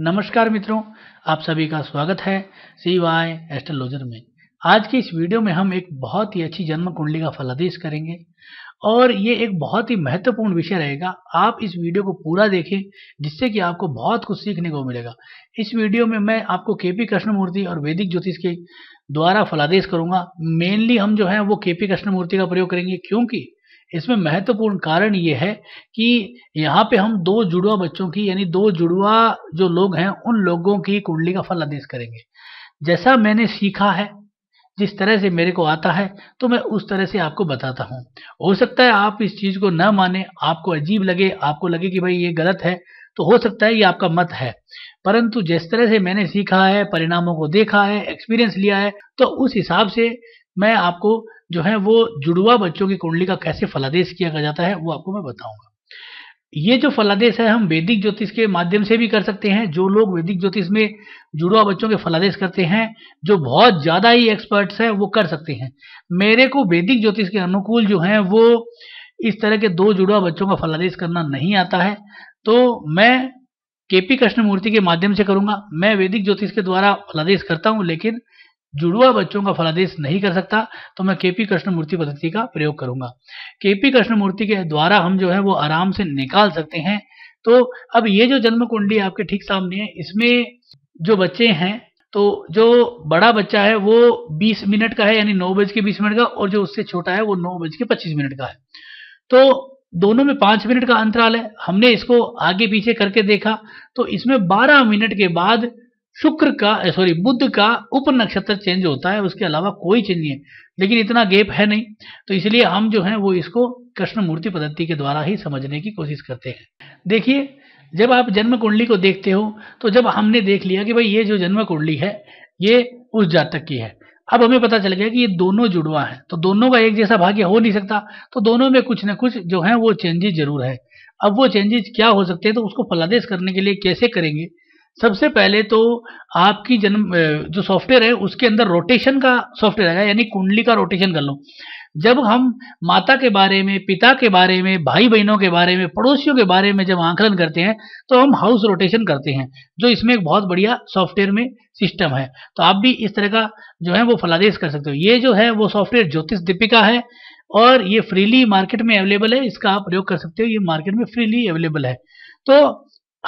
नमस्कार मित्रों आप सभी का स्वागत है सी वाई एस्ट्रोलॉजर में आज की इस वीडियो में हम एक बहुत ही अच्छी जन्म कुंडली का फलादेश करेंगे और ये एक बहुत ही महत्वपूर्ण विषय रहेगा आप इस वीडियो को पूरा देखें जिससे कि आपको बहुत कुछ सीखने को मिलेगा इस वीडियो में मैं आपको के पी कृष्णमूर्ति और वैदिक ज्योतिष के द्वारा फलादेश करूंगा मेनली हम जो है वो के पी कृष्णमूर्ति का प्रयोग करेंगे क्योंकि इसमें महत्वपूर्ण कारण ये है कि यहाँ पे हम दो जुड़वा बच्चों की यानी दो जुड़वा जो लोग हैं उन लोगों की कुंडली का फल आदेश करेंगे जैसा मैंने सीखा है जिस तरह से मेरे को आता है तो मैं उस तरह से आपको बताता हूँ हो सकता है आप इस चीज़ को न माने आपको अजीब लगे आपको लगे कि भाई ये गलत है तो हो सकता है ये आपका मत है परंतु जिस तरह से मैंने सीखा है परिणामों को देखा है एक्सपीरियंस लिया है तो उस हिसाब से मैं आपको जो है वो जुड़वा बच्चों की कुंडली का कैसे फलादेश किया जाता है वो आपको मैं बताऊंगा ये जो फलादेश है हम वैदिक ज्योतिष के माध्यम से भी कर सकते हैं जो लोग वैदिक ज्योतिष में जुड़वा बच्चों के फलादेश करते हैं जो बहुत ज़्यादा ही एक्सपर्ट्स हैं वो कर सकते हैं मेरे को वैदिक ज्योतिष के अनुकूल जो है वो इस तरह के दो जुड़वा बच्चों का फलादेश करना नहीं आता है तो मैं के पी कृष्णमूर्ति के माध्यम से करूंगा मैं वैदिक ज्योतिष के द्वारा फलादेश करता हूं लेकिन जुड़वा बच्चों का फलादेश नहीं कर सकता तो मैं के पी कृष्णमूर्ति पद्धति का प्रयोग करूंगा के पी कृष्णमूर्ति के द्वारा हम जो है वो आराम से निकाल सकते हैं तो अब ये जो जन्म कुंडली आपके ठीक सामने है इसमें जो बच्चे हैं तो जो बड़ा बच्चा है वो 20 मिनट का है यानी नौ बज के बीस मिनट का और जो उससे छोटा है वो नौ बज के पच्चीस मिनट का है तो दोनों में पांच मिनट का अंतराल है हमने इसको आगे पीछे करके देखा तो इसमें बारह मिनट के बाद शुक्र का सॉरी बुद्ध का उप नक्षत्र चेंज होता है उसके अलावा कोई चेंज नहीं है लेकिन इतना गैप है नहीं तो इसलिए हम जो है वो इसको कृष्णमूर्ति पद्धति के द्वारा ही समझने की कोशिश करते हैं देखिए जब आप जन्म कुंडली को देखते हो तो जब हमने देख लिया कि भाई ये जो जन्म कुंडली है ये उस जातक की है अब हमें पता चल गया कि ये दोनों जुड़वा है तो दोनों का एक जैसा भाग्य हो नहीं सकता तो दोनों में कुछ ना कुछ जो है वो चेंजेस जरूर है अब वो चेंजेस क्या हो सकते हैं तो उसको फलादेश करने के लिए कैसे करेंगे सबसे पहले तो आपकी जन्म जो सॉफ्टवेयर है उसके अंदर रोटेशन का सॉफ्टवेयर आएगा यानी कुंडली का रोटेशन कर लो जब हम माता के बारे में पिता के बारे में भाई बहनों के बारे में पड़ोसियों के बारे में जब आंकलन करते हैं तो हम हाउस रोटेशन करते हैं जो इसमें एक बहुत बढ़िया सॉफ्टवेयर में सिस्टम है तो आप भी इस तरह का जो है वो फलादेश कर सकते हो ये जो है वो सॉफ्टवेयर ज्योतिष दीपिका है और ये फ्रीली मार्केट में अवेलेबल है इसका आप प्रयोग कर सकते हो ये मार्केट में फ्रीली अवेलेबल है तो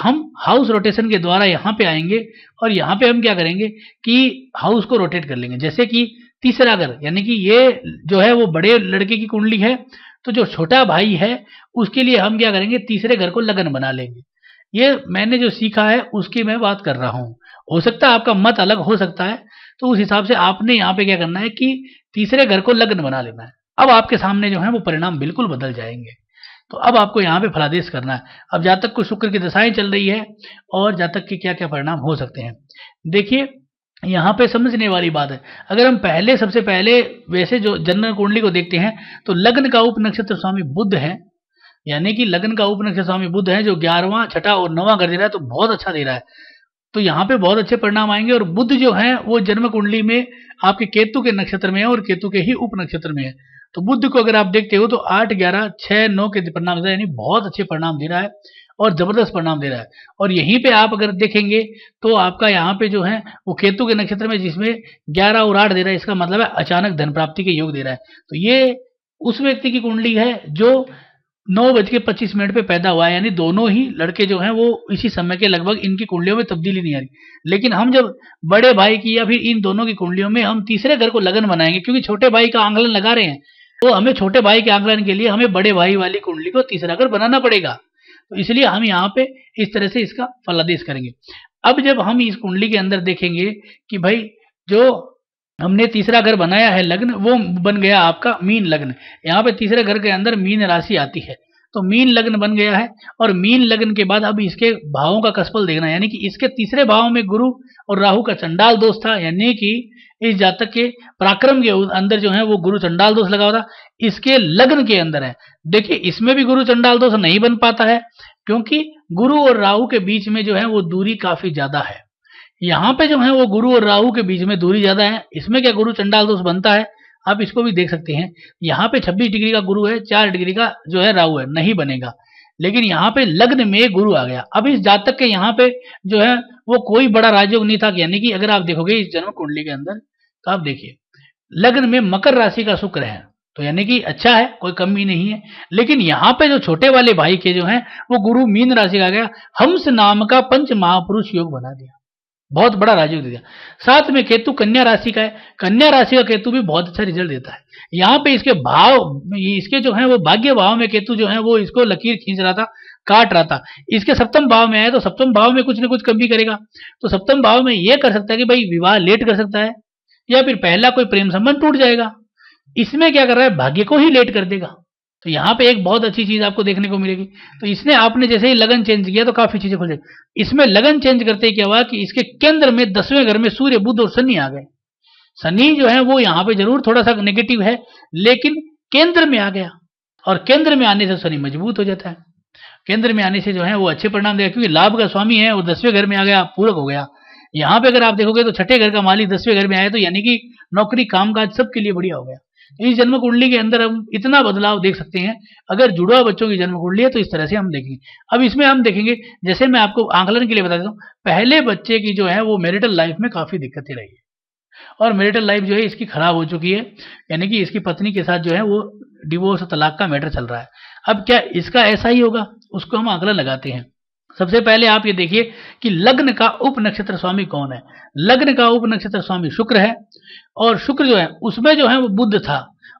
हम हाउस रोटेशन के द्वारा यहाँ पे आएंगे और यहाँ पे हम क्या करेंगे कि हाउस को रोटेट कर लेंगे जैसे कि तीसरा घर यानी कि ये जो है वो बड़े लड़के की कुंडली है तो जो छोटा भाई है उसके लिए हम क्या करेंगे तीसरे घर को लगन बना लेंगे ये मैंने जो सीखा है उसकी मैं बात कर रहा हूँ हो सकता है आपका मत अलग हो सकता है तो उस हिसाब से आपने यहाँ पे क्या करना है कि तीसरे घर को लग्न बना लेना है अब आपके सामने जो है वो परिणाम बिल्कुल बदल जाएंगे तो अब आपको यहाँ पे फलादेश करना है अब जातक को शुक्र की दशाएं चल रही है और जातक के क्या क्या परिणाम हो सकते हैं देखिए यहाँ पे समझने वाली बात है अगर हम पहले सबसे पहले वैसे जो जनरल कुंडली को देखते हैं तो लग्न का उप नक्षत्र स्वामी बुद्ध है यानी कि लग्न का उप नक्षत्र स्वामी बुद्ध है जो ग्यारहवां छठा और नवा कर दे रहा है तो बहुत अच्छा दे रहा है तो यहाँ पे बहुत अच्छे परिणाम आएंगे और बुद्ध जो है वो जन्म कुंडली में आपके केतु के नक्षत्र में है और केतु के ही उप नक्षत्र में है तो बुद्ध को अगर आप देखते हो तो आठ ग्यारह छह नौ के परिणाम यानी बहुत अच्छे परिणाम दे रहा है और ज़बरदस्त परिणाम दे रहा है और यहीं पे आप अगर देखेंगे तो आपका यहाँ पे जो है वो केतु के नक्षत्र में जिसमें ग्यारह और आठ दे रहा है इसका मतलब है अचानक धन प्राप्ति के योग दे रहा है तो ये उस व्यक्ति की कुंडली है जो नौ बज के पच्चीस मिनट पे पैदा हुआ है यानी दोनों ही लड़के जो हैं वो इसी समय के लगभग इनकी कुंडलियों में तब्दीली नहीं आ रही लेकिन हम जब बड़े भाई की या फिर इन दोनों की कुंडलियों में हम तीसरे घर को लगन बनाएंगे क्योंकि छोटे भाई का आंकलन लगा रहे हैं तो हमें छोटे भाई के आंकलन के लिए हमें बड़े भाई वाली कुंडली को तीसरा घर बनाना पड़ेगा तो इसलिए हम यहाँ पे इस तरह से इसका फलादेश करेंगे अब जब हम इस कुंडली के अंदर देखेंगे कि भाई जो हमने तीसरा घर बनाया है लग्न वो बन गया आपका मीन लग्न यहाँ पे तीसरे घर के अंदर मीन राशि आती है तो मीन लग्न बन गया है और मीन लग्न के बाद अब इसके भावों का कसपल देखना यानी कि इसके तीसरे भाव में गुरु और राहु का चंडाल दोष था यानी कि इस जातक के पराक्रम के अंदर जो है वो गुरु चंडाल दोष लगा हुआ था इसके लग्न के अंदर है देखिए इसमें भी गुरु चंडाल दोष नहीं बन पाता है क्योंकि गुरु और राहु के बीच में जो है वो दूरी काफी ज्यादा है यहाँ पे जो है वो गुरु और राहु के बीच में दूरी ज्यादा है इसमें क्या गुरु चंडाल दोष बनता है आप इसको भी देख सकते हैं यहाँ पे 26 डिग्री का गुरु है चार डिग्री का जो है राहु है नहीं बनेगा लेकिन यहाँ पे लग्न में गुरु आ गया अब इस जातक के यहाँ पे जो है वो कोई बड़ा राजयोग नहीं था यानी कि अगर आप देखोगे इस जन्म कुंडली के अंदर तो आप देखिए लग्न में मकर राशि का शुक्र है तो यानी कि अच्छा है कोई कमी नहीं है लेकिन यहाँ पे जो छोटे वाले भाई के जो हैं वो गुरु मीन राशि का गया हंस नाम का पंच महापुरुष योग बना दिया बहुत बड़ा राजयोग दे दिया साथ में केतु कन्या राशि का है कन्या राशि का केतु भी बहुत अच्छा रिजल्ट देता है यहाँ पे इसके भाव इसके जो है वो भाग्य भाव में केतु जो है वो इसको लकीर खींच रहा था काट रहा था इसके सप्तम भाव में आए तो सप्तम भाव में कुछ ना कुछ कमी करेगा तो सप्तम भाव में ये कर सकता है कि भाई विवाह लेट कर सकता है या फिर पहला कोई प्रेम संबंध टूट जाएगा इसमें क्या कर रहा है भाग्य को ही लेट कर देगा तो यहाँ पे एक बहुत अच्छी चीज़ आपको देखने को मिलेगी तो इसने आपने जैसे ही लगन चेंज किया तो काफ़ी चीज़ें खुल जाएगी इसमें लगन चेंज करते क्या हुआ कि इसके केंद्र में दसवें घर में सूर्य बुद्ध और शनि आ गए शनि जो है वो यहाँ पे जरूर थोड़ा सा नेगेटिव है लेकिन केंद्र में आ गया और केंद्र में आने से शनि मजबूत हो जाता है केंद्र में आने से जो है वो अच्छे परिणाम देगा क्योंकि लाभ का स्वामी है वो दसवें घर में आ गया पूरक हो गया यहाँ पे अगर आप देखोगे तो छठे घर का मालिक दसवें घर में आया तो यानी कि नौकरी कामकाज सबके लिए बढ़िया हो गया इस जन्म कुंडली के अंदर हम इतना बदलाव देख सकते हैं अगर जुड़वा बच्चों की जन्म कुंडली है तो इस तरह से हम देखेंगे अब इसमें हम देखेंगे जैसे मैं आपको आंकलन के लिए बता देता हूँ पहले बच्चे की जो है वो मेरिटल लाइफ में काफ़ी दिक्कतें रही है और मेरिटल लाइफ जो है इसकी खराब हो चुकी है यानी कि इसकी पत्नी के साथ जो है वो डिवोर्स तलाक का मैटर चल रहा है अब क्या इसका ऐसा ही होगा उसको हम आंकलन लगाते हैं सबसे पहले आप ये देखिए कि लग्न का उप नक्षत्र स्वामी कौन है लग्न का उप नक्षत्र स्वामी शुक्र है और शुक्र जो है उसमें जो है वो बुद्ध था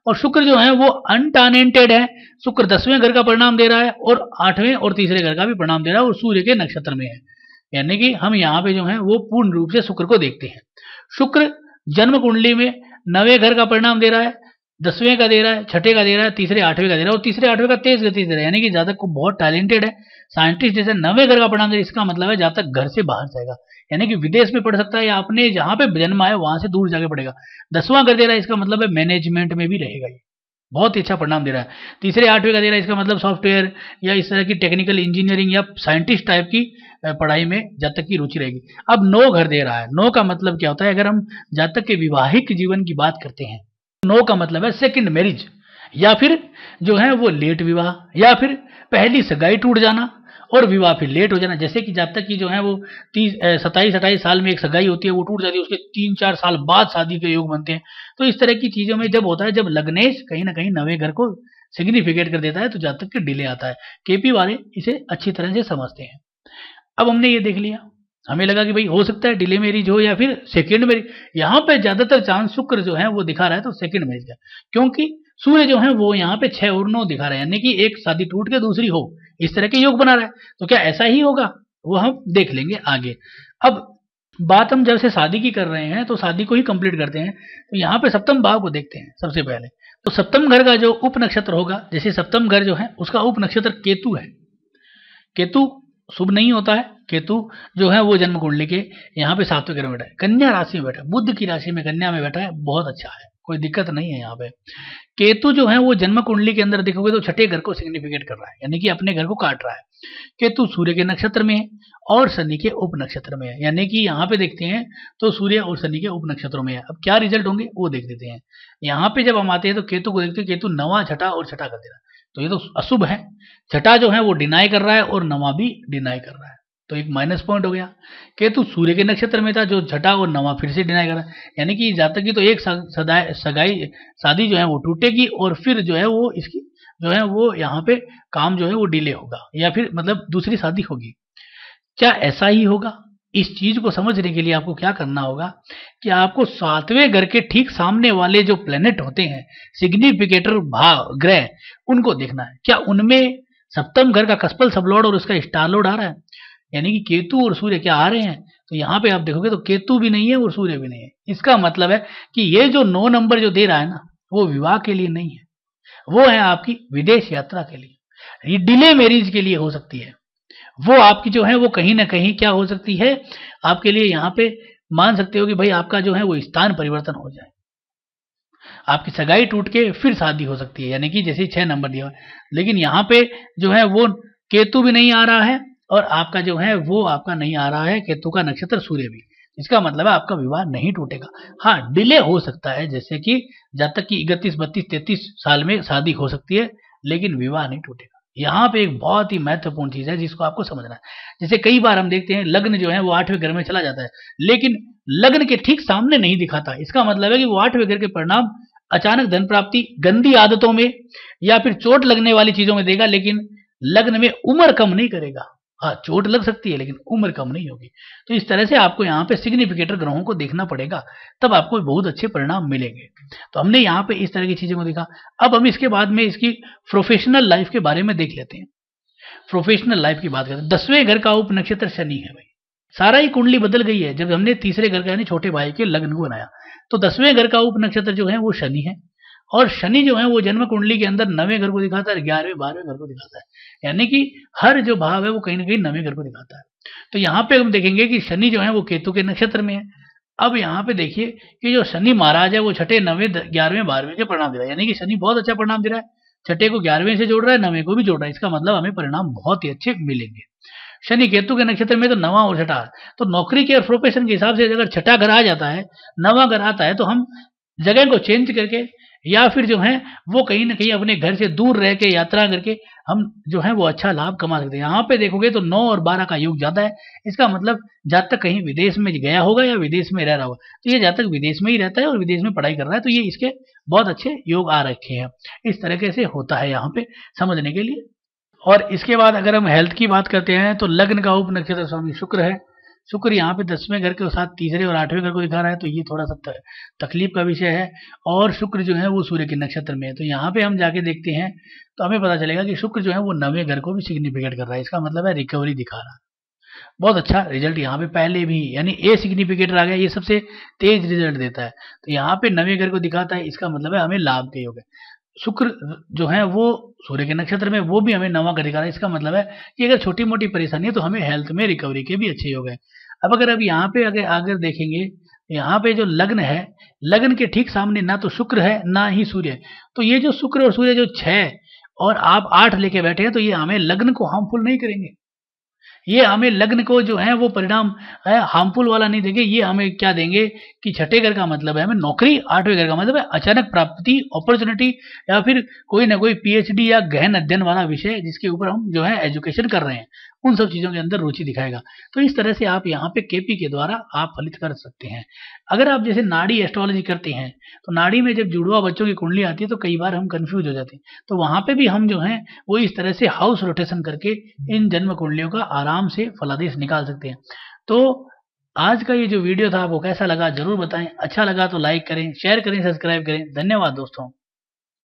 और शुक्र जो है वो अनटानेंटेड है शुक्र दसवें घर का परिणाम दे रहा है और आठवें और तीसरे घर का भी परिणाम दे रहा है और सूर्य के नक्षत्र में है यानी कि हम यहाँ पे जो है वो पूर्ण रूप से शुक्र को देखते हैं शुक्र जन्म कुंडली में नवे घर का परिणाम दे रहा है दसवें का दे रहा है छठे का दे रहा है तीसरे आठवें का दे रहा है और तीसरे आठवें का तेज गति से दे रहा है यानी कि जातक को बहुत टैलेंटेड है साइंटिस्ट जैसे नवे घर का परिणाम इसका मतलब है जातक घर से बाहर जाएगा यानी कि विदेश में पढ़ सकता है या अपने जहाँ पे जन्म आया वहां से दूर जाके पढ़ेगा दसवां घर दे रहा है इसका मतलब है मैनेजमेंट में भी रहेगा ये बहुत ही अच्छा परिणाम दे रहा है तीसरे आठवें का दे रहा है इसका मतलब सॉफ्टवेयर या इस तरह की टेक्निकल इंजीनियरिंग या साइंटिस्ट टाइप की पढ़ाई में जातक की रुचि रहेगी अब नौ घर दे रहा है नौ का मतलब क्या होता है अगर हम जातक के विवाहिक जीवन की बात करते हैं नो का मतलब है सेकंड मैरिज या फिर जो है वो लेट विवाह या फिर पहली सगाई टूट जाना और विवाह फिर लेट हो जाना जैसे कि जब तक की जो है वो तीस सताईस अट्ठाईस साल में एक सगाई होती है वो टूट जाती है उसके तीन चार साल बाद शादी के योग बनते हैं तो इस तरह की चीज़ों में जब होता है जब लग्नेश कहीं ना कहीं नवे घर को सिग्निफिकेट कर देता है तो जब तक कि डिले आता है केपी वाले इसे अच्छी तरह से समझते हैं अब हमने ये देख लिया हमें लगा कि भाई हो सकता है डिले मैरिज हो या फिर सेकेंड मैरिज यहाँ पे ज़्यादातर चांस शुक्र जो है वो दिखा रहा है तो सेकेंड मैरिज का क्योंकि सूर्य जो है वो यहाँ पे छह और नौ दिखा रहा है यानी कि एक शादी टूट के दूसरी हो इस तरह के योग बना रहा है तो क्या ऐसा ही होगा वो हम देख लेंगे आगे अब बात हम जब से शादी की कर रहे हैं तो शादी को ही कंप्लीट करते हैं तो यहाँ पे सप्तम भाव को देखते हैं सबसे पहले तो सप्तम घर का जो उप नक्षत्र होगा जैसे सप्तम घर जो है उसका उप नक्षत्र केतु है केतु शुभ नहीं होता है केतु जो है वो जन्म कुंडली के यहाँ पे सातवें ग्रह में बैठा है कन्या राशि में बैठा है बुद्ध की राशि में कन्या में बैठा है बहुत अच्छा है कोई दिक्कत नहीं है यहाँ पे केतु जो है वो जन्म कुंडली के अंदर देखोगे तो छठे घर को सिग्निफिकेट कर रहा है यानी कि अपने घर को काट रहा है केतु सूर्य के नक्षत्र में है और शनि के उप नक्षत्र में है यानी कि यहाँ पे देखते हैं तो सूर्य और शनि के उप नक्षत्रों में है अब क्या रिजल्ट होंगे वो देख देते हैं यहाँ पे जब हम आते हैं तो केतु को देखते हैं केतु नवा छठा और छठा कर दे रहा है तो ये तो अशुभ है छठा जो है वो डिनाई कर रहा है और नवा भी डिनाई कर रहा है तो एक माइनस पॉइंट हो गया केतु सूर्य के नक्षत्र में था जो झटा और नवा फिर से डिनाई करा यानी कि जातक की तो एक सदाई सगाई शादी जो है वो टूटेगी और फिर जो है वो इसकी जो है वो यहाँ पे काम जो है वो डिले होगा या फिर मतलब दूसरी शादी होगी क्या ऐसा ही होगा इस चीज को समझने के लिए आपको क्या करना होगा कि आपको सातवें घर के ठीक सामने वाले जो प्लेनेट होते हैं सिग्निफिकेटर भाव ग्रह उनको देखना है क्या उनमें सप्तम घर का कस्पल सबलोड और उसका स्टारलोड आ रहा है यानी कि केतु और सूर्य क्या आ रहे हैं तो यहाँ पे आप देखोगे तो केतु भी नहीं है और सूर्य भी नहीं है इसका मतलब है कि ये जो नौ नंबर जो दे रहा है ना वो विवाह के लिए नहीं है वो है आपकी विदेश यात्रा के लिए ये डिले मैरिज के लिए हो सकती है वो आपकी जो है वो कहीं ना कहीं क्या हो सकती है आपके लिए यहाँ पे मान सकते हो कि भाई आपका जो है वो स्थान परिवर्तन हो जाए आपकी सगाई टूट के फिर शादी हो सकती है यानी कि जैसे छह नंबर दिया लेकिन यहाँ पे जो है वो केतु भी नहीं आ रहा है और आपका जो है वो आपका नहीं आ रहा है केतु का नक्षत्र सूर्य भी इसका मतलब है आपका विवाह नहीं टूटेगा हाँ डिले हो सकता है जैसे कि जब तक कि इकतीस बत्तीस तैतीस साल में शादी हो सकती है लेकिन विवाह नहीं टूटेगा यहाँ पे एक बहुत ही महत्वपूर्ण चीज है जिसको आपको समझना है जैसे कई बार हम देखते हैं लग्न जो है वो आठवें घर में चला जाता है लेकिन लग्न के ठीक सामने नहीं दिखाता इसका मतलब है कि वो आठवें घर के परिणाम अचानक धन प्राप्ति गंदी आदतों में या फिर चोट लगने वाली चीजों में देगा लेकिन लग्न में उम्र कम नहीं करेगा हाँ चोट लग सकती है लेकिन उम्र कम नहीं होगी तो इस तरह से आपको यहाँ पे सिग्निफिकेटर ग्रहों को देखना पड़ेगा तब आपको बहुत अच्छे परिणाम मिलेंगे तो हमने यहाँ पे इस तरह की चीज़ों को देखा अब हम इसके बाद में इसकी प्रोफेशनल लाइफ के बारे में देख लेते हैं प्रोफेशनल लाइफ की बात करते हैं दसवें घर का उप नक्षत्र शनि है भाई सारा ही कुंडली बदल गई है जब हमने तीसरे घर का यानी छोटे भाई के लग्न को बनाया तो दसवें घर का उप नक्षत्र जो है वो शनि है और शनि जो है वो जन्म कुंडली के अंदर नवे घर को दिखाता है ग्यारहवें बारहवें घर को दिखाता है यानी कि हर जो भाव है वो कहीं ना कहीं नवे घर को दिखाता है तो यहाँ पे हम देखेंगे कि शनि जो है वो केतु के नक्षत्र में है अब यहाँ पे देखिए कि जो शनि महाराज है वो छठे नवे ग्यारहवें बारहवें के परिणाम दे रहा है यानी कि शनि बहुत अच्छा परिणाम दे रहा है छठे को ग्यारहवें से जोड़ रहा है नवे को भी जोड़ रहा है इसका मतलब हमें परिणाम बहुत ही अच्छे मिलेंगे शनि केतु के नक्षत्र में तो नवा और छठा तो नौकरी के और प्रोफेशन के हिसाब से अगर छठा घर आ जाता है नवा घर आता है तो हम जगह को चेंज करके या फिर जो है वो कहीं ना कहीं अपने घर से दूर रह के यात्रा करके हम जो है वो अच्छा लाभ कमा सकते हैं यहाँ पे देखोगे तो नौ और बारह का योग ज्यादा है इसका मतलब जब तक कहीं विदेश में गया होगा या विदेश में रह रहा होगा तो ये जब तक विदेश में ही रहता है और विदेश में पढ़ाई कर रहा है तो ये इसके बहुत अच्छे योग आ रखे हैं इस तरीके से होता है यहाँ पे समझने के लिए और इसके बाद अगर हम हेल्थ की बात करते हैं तो लग्न का उप नक्षत्र स्वामी शुक्र है शुक्र यहाँ पे दसवें घर के साथ तीसरे और आठवें घर को दिखा रहा है तो ये थोड़ा सा तकलीफ का विषय है और शुक्र जो है वो सूर्य के नक्षत्र में है तो यहाँ पे हम जाके देखते हैं तो हमें पता चलेगा कि शुक्र जो है वो नवे घर को भी सिग्निफिकेट कर रहा है इसका मतलब है रिकवरी दिखा रहा बहुत अच्छा रिजल्ट यहाँ पे पहले भी यानी ए सिग्निफिकेटर आ गया ये सबसे तेज रिजल्ट देता है तो यहाँ पे नवे घर को दिखाता है इसका मतलब है हमें लाभ के योग है शुक्र जो है वो सूर्य के नक्षत्र में वो भी हमें नवा का इसका मतलब है कि अगर छोटी मोटी परेशानी है तो हमें हेल्थ में रिकवरी के भी अच्छे योग है अब अगर अब यहाँ पे अगर अगर देखेंगे यहाँ पे जो लग्न है लग्न के ठीक सामने ना तो शुक्र है ना ही सूर्य तो ये जो शुक्र और सूर्य जो छः और आप आठ लेके बैठे हैं तो ये हमें लग्न को हार्मफुल नहीं करेंगे ये हमें लग्न को जो है वो परिणाम हार्मफुल वाला नहीं देंगे ये हमें क्या देंगे कि छठे घर का मतलब है हमें नौकरी आठवें घर का मतलब है अचानक प्राप्ति अपॉर्चुनिटी या फिर कोई ना कोई पीएचडी या गहन अध्ययन वाला विषय जिसके ऊपर हम जो है एजुकेशन कर रहे हैं उन सब चीज़ों के अंदर रुचि दिखाएगा तो इस तरह से आप यहाँ पे केपी के द्वारा आप फलित कर सकते हैं अगर आप जैसे नाड़ी एस्ट्रोलॉजी करते हैं तो नाड़ी में जब जुड़वा बच्चों की कुंडली आती है तो कई बार हम कंफ्यूज हो जाते हैं तो वहां पर भी हम जो हैं वो इस तरह से हाउस रोटेशन करके इन जन्म कुंडलियों का आराम से फलादेश निकाल सकते हैं तो आज का ये जो वीडियो था आपको कैसा लगा जरूर बताएं अच्छा लगा तो लाइक करें शेयर करें सब्सक्राइब करें धन्यवाद दोस्तों